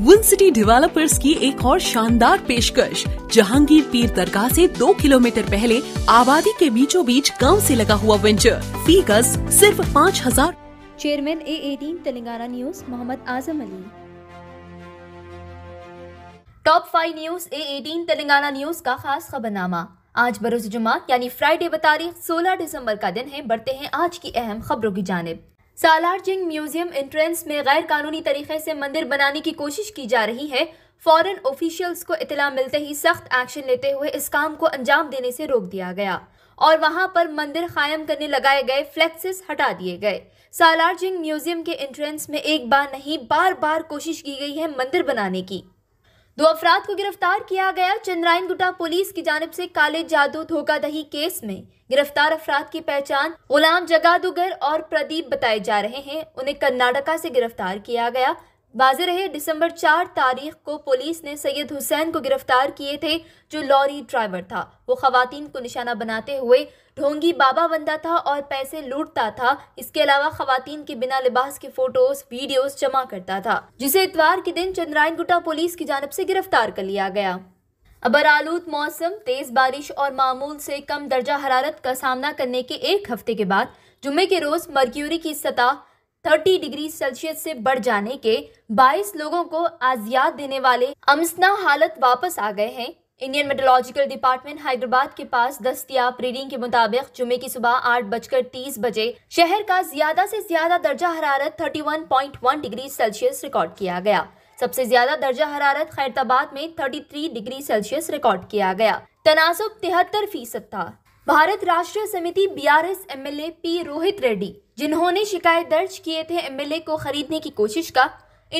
win city developers की एक और शानदार पेशकश जहांगीर पीर दरगाह से दो किलोमीटर पहले आबादी के बीचों बीच गाँव ऐसी लगा हुआ वेंचर फीकस सिर्फ पाँच हजार chairman A eighteen Telangana news Mohammed Azam Ali top five news A eighteen Telangana news का खास खबरनामा आज बरोज जुमा यानी फ्राइडे बतारीख सोलह दिसम्बर का दिन है बढ़ते हैं आज की अहम खबरों की जानब सालार जिंग म्यूजियम एंट्रेंस में गैर कानूनी तरीके से मंदिर बनाने की कोशिश की जा रही है फॉरेन ऑफिशियल्स को इतला मिलते ही सख्त एक्शन लेते हुए इस काम को अंजाम देने से रोक दिया गया और वहां पर मंदिर कायम करने लगाए गए फ्लेक्सेस हटा दिए गए सालार जिंग म्यूजियम के एंट्रेंस में एक बार नहीं बार बार कोशिश की गई है मंदिर बनाने की दो अफराद को गिरफ्तार किया गया चंद्रायन गुटा पुलिस की जानब से काले जादू धोखाधही केस में गिरफ्तार अफराद की पहचान गुलाम जगादुगर और प्रदीप बताए जा रहे हैं उन्हें कर्नाटका से गिरफ्तार किया गया वाजे रहे दिसंबर चार तारीख को पुलिस ने सैयद हुसैन को गिरफ्तार किए थे जो लॉरी ड्राइवर था वो खातन को निशाना बनाते हुए ढोंगी बाबा बनता था और पैसे लूटता था इसके अलावा खातन के बिना लिबास के फोटोज वीडियोस जमा करता था जिसे इतवार के दिन चंद्रायन गुटा पुलिस की जानब से गिरफ्तार कर लिया गया अबर आलूद मौसम तेज बारिश और मामूल से कम दर्जा हरारत का सामना करने के एक हफ्ते के बाद जुम्मे के रोज मरक्यूरी की सतह 30 डिग्री सेल्सियस से बढ़ जाने के 22 लोगों को आजियात देने वाले अमसना हालत वापस आ गए हैं इंडियन मेटोलॉजिकल डिपार्टमेंट हैदराबाद के पास दस्तियाब रीडिंग के मुताबिक जुमे की सुबह आठ बजकर तीस बजे शहर का ज्यादा से ज्यादा दर्जा हरारत 31.1 डिग्री सेल्सियस रिकॉर्ड किया गया सबसे ज्यादा दर्जा हरारत खैरताबाद में 33 डिग्री सेल्सियस रिकॉर्ड किया गया तनासब तिहत्तर फीसद था Bharat Rashtra Samithi BRS MLA P Rohit Reddy जिन्होंने शिकायत दर्ज किए थे एमएलए को खरीदने की कोशिश का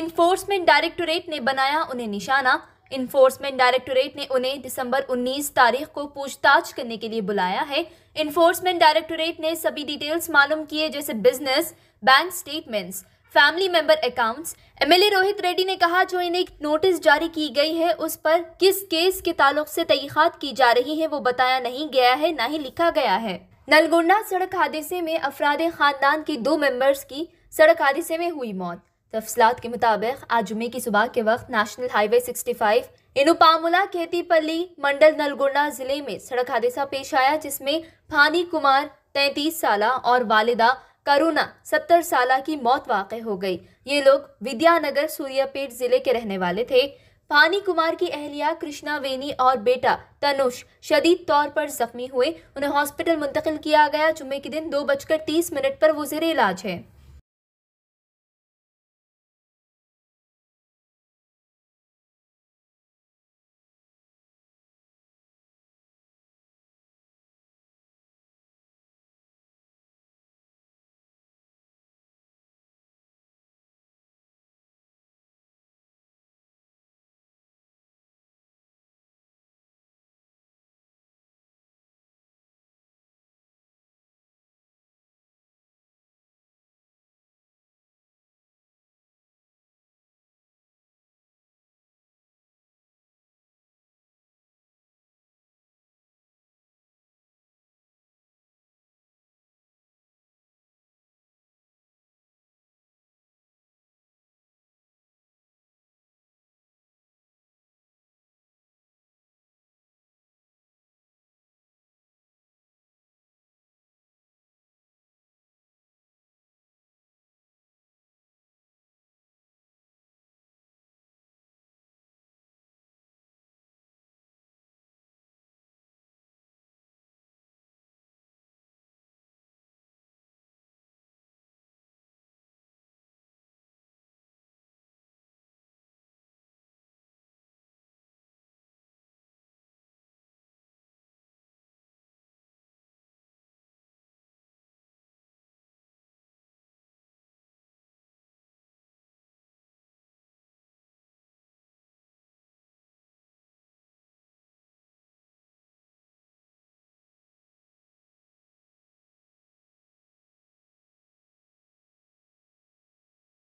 इन्फोर्समेंट डायरेक्टोरेट ने बनाया उन्हें निशाना इन्फोर्समेंट डायरेक्टोरेट ने उन्हें दिसंबर 19 तारीख को पूछताछ करने के लिए बुलाया है इन्फोर्समेंट डायरेक्टोरेट ने सभी डिटेल्स मालूम किए जैसे business bank statements family member accounts MLA Rohit Reddy ने कहा जो इन्हें नोटिस जारी की गई है उस पर किस केस के ताल्लुक से तहकीकात की जा रही है वो बताया नहीं गया है ना ही लिखा गया है नलगोंडा सड़क हादसे में अफराद खानदान के दो मेंबर्स की सड़क हादसे में हुई मौत तफसलात के मुताबिक आज जुमे की सुबह के वक्त नेशनल हाईवे 65 इनुपामुला खेतीपल्ली मंडल नलगोंडा जिले में सड़क हादसा पेश आया जिसमें फानी कुमार तैतीस साल और वालिदा करुणा सत्तर साल की मौत वाक़ हो गई ये लोग विद्यानगर सूर्यापेट जिले के रहने वाले थे पानी कुमार की अहलिया कृष्णा वेनी और बेटा तनुष शदीद तौर पर जख्मी हुए उन्हें हॉस्पिटल मुंतकिल किया गया जुम्मे के दिन दो बजकर तीस मिनट पर वो जेर इलाज है